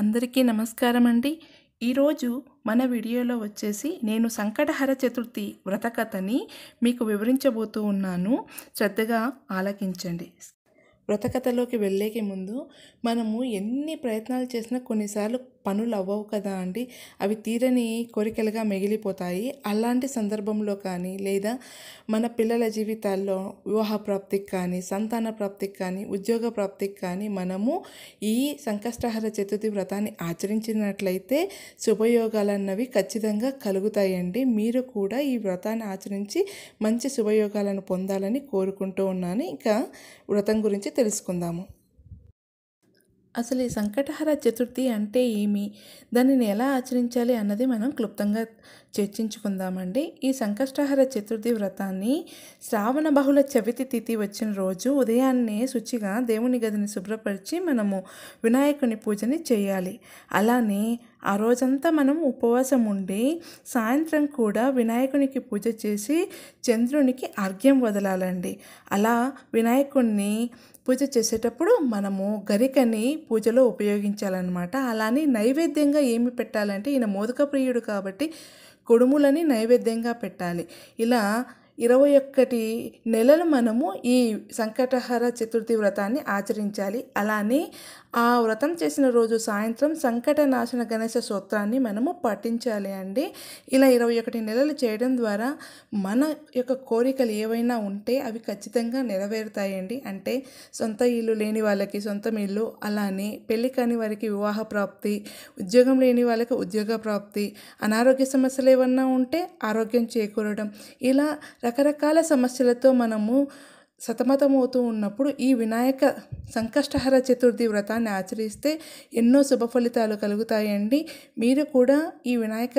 అందరికీ నమస్కారం అండి ఈరోజు మన వీడియోలో వచ్చేసి నేను సంకటహర చతుర్థి వ్రతకథని మీకు వివరించబోతూ ఉన్నాను శ్రద్ధగా ఆలకించండి వ్రతకథలోకి వెళ్ళేకి ముందు మనము ఎన్ని ప్రయత్నాలు చేసినా కొన్నిసార్లు పనులు అవ్వవు కదా అండి అవి తీరని కోరికలుగా మిగిలిపోతాయి అలాంటి సందర్భంలో కానీ లేదా మన పిల్లల జీవితాల్లో వివాహ ప్రాప్తికి కానీ సంతాన ప్రాప్తికి కానీ ఉద్యోగ ప్రాప్తికి కానీ మనము ఈ సంకష్టహర చతుర్థి వ్రతాన్ని ఆచరించినట్లయితే శుభయోగాలు అన్నవి ఖచ్చితంగా కలుగుతాయండి మీరు కూడా ఈ వ్రతాన్ని ఆచరించి మంచి శుభయోగాలను పొందాలని కోరుకుంటూ ఉన్నాను ఇంకా వ్రతం గురించి తెలుసుకుందాము అసలు ఈ సంకటహర చతుర్థి అంటే ఏమి దానిని ఎలా ఆచరించాలి అన్నది మనం క్లుప్తంగా చర్చించుకుందామండి ఈ సంకష్టహర చతుర్థి వ్రతాన్ని శ్రావణ బహుళ చవితి తిథి వచ్చిన రోజు ఉదయాన్నే శుచిగా దేవుని గదిని శుభ్రపరిచి మనము వినాయకుని పూజని చేయాలి అలానే ఆ రోజంతా మనం ఉపవాసం ఉండి సాయంత్రం కూడా వినాయకునికి పూజ చేసి చంద్రునికి అర్ఘ్యం వదలాలండి అలా వినాయకుణ్ణి పూజ చేసేటప్పుడు మనము గరికని పూజలో ఉపయోగించాలన్నమాట అలానే నైవేద్యంగా ఏమి పెట్టాలంటే ఈయన మోదక ప్రియుడు కాబట్టి కొడుములని నైవేద్యంగా పెట్టాలి ఇలా ఇరవై ఒక్కటి నెలలు మనము ఈ సంకటహర చతుర్థి వ్రతాన్ని ఆచరించాలి అలానే ఆ వ్రతం చేసిన రోజు సాయంత్రం సంకటనాశన గణేశ సూత్రాన్ని మనము పాటించాలి అండి ఇలా ఇరవై ఒకటి నెలలు చేయడం ద్వారా మన యొక్క కోరికలు ఏవైనా ఉంటే అవి ఖచ్చితంగా నెరవేరుతాయండి అంటే సొంత ఇల్లు లేని వాళ్ళకి సొంతం ఇల్లు అలానే పెళ్లి కాని వారికి వివాహ ప్రాప్తి ఉద్యోగం లేని వాళ్ళకి ఉద్యోగ ప్రాప్తి అనారోగ్య సమస్యలు ఏమన్నా ఉంటే ఆరోగ్యం చేకూరడం ఇలా రకరకాల సమస్యలతో మనము సతమతమవుతూ ఉన్నప్పుడు ఈ వినాయక సంకష్టహర చతుర్థి వ్రతాన్ని ఆచరిస్తే ఎన్నో శుభ ఫలితాలు కలుగుతాయండి మీరు కూడా ఈ వినాయక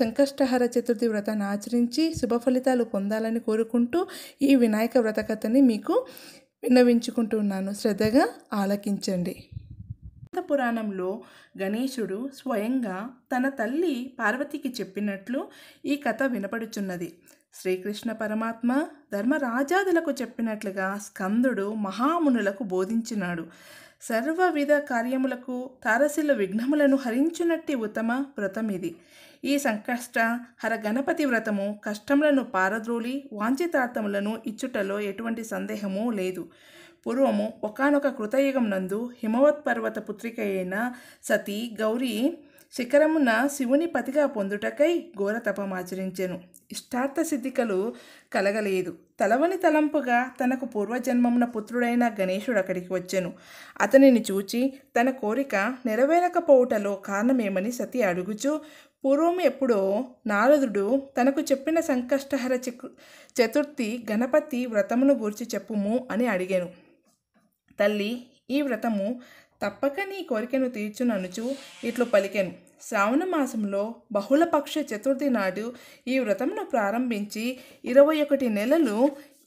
సంకష్టహర చతుర్థి వ్రతాన్ని ఆచరించి శుభ ఫలితాలు పొందాలని కోరుకుంటూ ఈ వినాయక వ్రత కథని మీకు విన్నవించుకుంటున్నాను శ్రద్ధగా ఆలకించండి పురాణంలో గణేశుడు స్వయంగా తన తల్లి పార్వతికి చెప్పినట్లు ఈ కథ వినపడుచున్నది శ్రీకృష్ణ పరమాత్మ ధర్మరాజాదులకు చెప్పినట్లుగా స్కందుడు మహామునులకు బోధించినాడు సర్వవిధ కార్యములకు తారసిల విఘ్నములను హరించునట్టి ఉత్తమ వ్రతం ఇది ఈ సంకష్ట హర గణపతి వ్రతము కష్టములను పారద్రోలి వాంఛితార్థములను ఇచ్చుటలో ఎటువంటి సందేహము లేదు పూర్వము ఒకనొక కృతయుగం నందు హిమవత్ పర్వత పుత్రిక అయిన సతీ గౌరీ శిఖరమున శివుని పతిగా పొందుటకై ఘోర తపమాచరించెను ఇష్టార్థ సిద్ధికలు కలగలేదు తలవని తలంపుగా తనకు పూర్వజన్మమున పుత్రుడైన గణేశుడు అక్కడికి వచ్చెను అతనిని చూచి తన కోరిక నెరవేరకపోవుటలో కారణమేమని సతి అడుగుచూ పూర్వం ఎప్పుడో నారదుడు తనకు చెప్పిన సంకష్టహర చతుర్థి గణపతి వ్రతమును గూర్చి చెప్పుము అని అడిగాను తల్లి ఈ వ్రతము తప్పక నీ కోరికను తీర్చుననుచు ఇట్లు పలికెను శ్రావణ మాసంలో బహుళపక్ష చతుర్థి నాడు ఈ వ్రతమును ప్రారంభించి ఇరవై ఒకటి నెలలు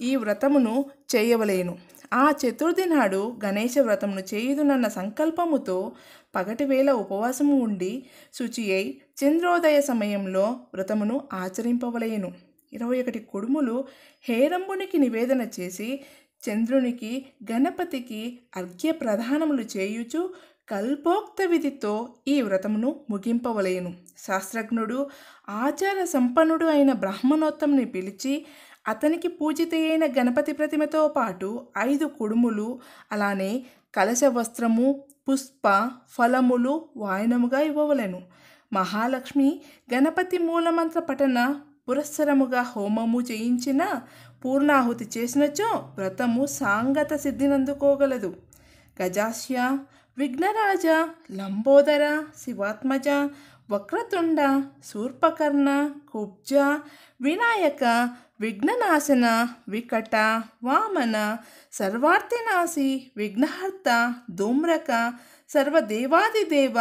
ఈ వ్రతమును చేయవలేను ఆ చతుర్థి నాడు గణేశ వ్రతమును చేయుదునన్న సంకల్పముతో పగటివేళ ఉపవాసము ఉండి శుచి అయి చంద్రోదయ సమయంలో వ్రతమును ఆచరింపవలేను ఇరవై ఒకటి కుడుములు హేరంబునికి నివేదన చేసి చంద్రునికి గణపతికి అర్ఘ్య ప్రధానములు చేయుచు కల్పోక్త విధితో ఈ వ్రతమును ముగింపవలేను శాస్త్రజ్ఞుడు ఆచార సంపన్నుడు అయిన బ్రాహ్మణోత్తముని పిలిచి అతనికి పూజిత అయిన గణపతి ప్రతిమతో పాటు ఐదు కుడుములు అలానే కలశ వస్త్రము పుష్ప ఫలములు వాయనముగా ఇవ్వవలను మహాలక్ష్మి గణపతి మూలమంత్ర పఠన పురస్సరముగా హోమము చేయించిన పూర్ణాహుతి చేసినచో వ్రతము సాంగత సిద్ధినందుకోగలదు గజాస్య విఘ్నరాజ లంబోదర శివాత్మజ వక్రతుండ శూర్పకర్ణ కుబ్జ వినాయక విఘ్ననాశన వికట వామన సర్వార్థినాశి విఘ్నహర్త ధూమ్రక సర్వదేవాదిదేవ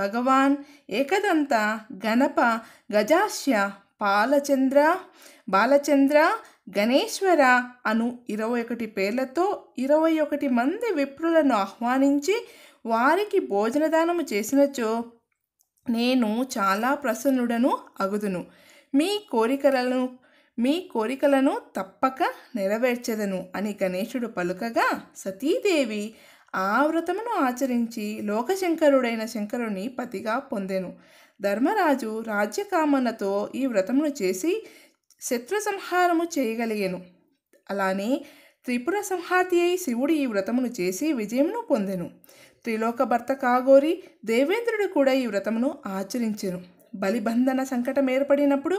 భగవాన్ ఏకదంత గణప గజాస్య పాలచంద్ర బాలచంద్ర గణేశ్వర అను ఇరవై ఒకటి పేర్లతో ఇరవై ఒకటి మంది విప్రులను ఆహ్వానించి వారికి భోజనదానము చేసినచో నేను చాలా ప్రసన్నుడను అగుదును మీ కోరికలను మీ కోరికలను తప్పక నెరవేర్చెదను అని గణేశుడు పలుకగా సతీదేవి ఆ వ్రతమును ఆచరించి లోకశంకరుడైన శంకరుని పతిగా పొందెను ధర్మరాజు రాజ్యకామనతో ఈ వ్రతమును చేసి శత్రు సంహారము చేయగలిగాను అలానే త్రిపుర సంహార్తి అయి శివుడు ఈ వ్రతమును చేసి విజయమును పొందెను త్రిలోక భర్త కాగోరి దేవేంద్రుడు కూడా ఈ వ్రతమును ఆచరించెను బలిబంధన సంకటం ఏర్పడినప్పుడు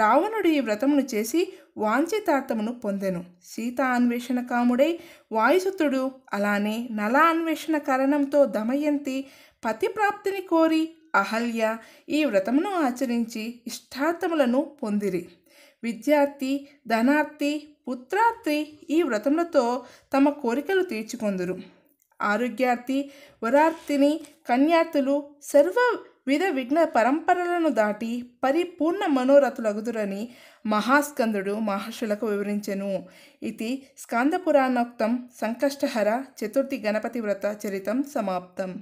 రావణుడు ఈ వ్రతమును చేసి వాంఛితార్థమును పొందెను సీత అన్వేషణ కాముడై వాయుసుతుడు అలానే నల అన్వేషణ కరణంతో దమయంతి పతిప్రాప్తిని కోరి అహల్య ఈ వ్రతమును ఆచరించి ఇష్టార్థములను పొందిరి విద్యార్థి ధనార్థి పుత్రార్థి ఈ వ్రతములతో తమ కోరికలు తీర్చుకొందురు ఆరోగ్యార్థి వరార్థిని కన్యార్థులు సర్వ విధ విఘ్న పరంపరలను దాటి పరిపూర్ణ మనోరథులగుదురని మహాస్కందుడు మహర్షులకు వివరించెను ఇది పురాణోక్తం సంకష్టహర చతుర్థి గణపతి వ్రత చరితం సమాప్తం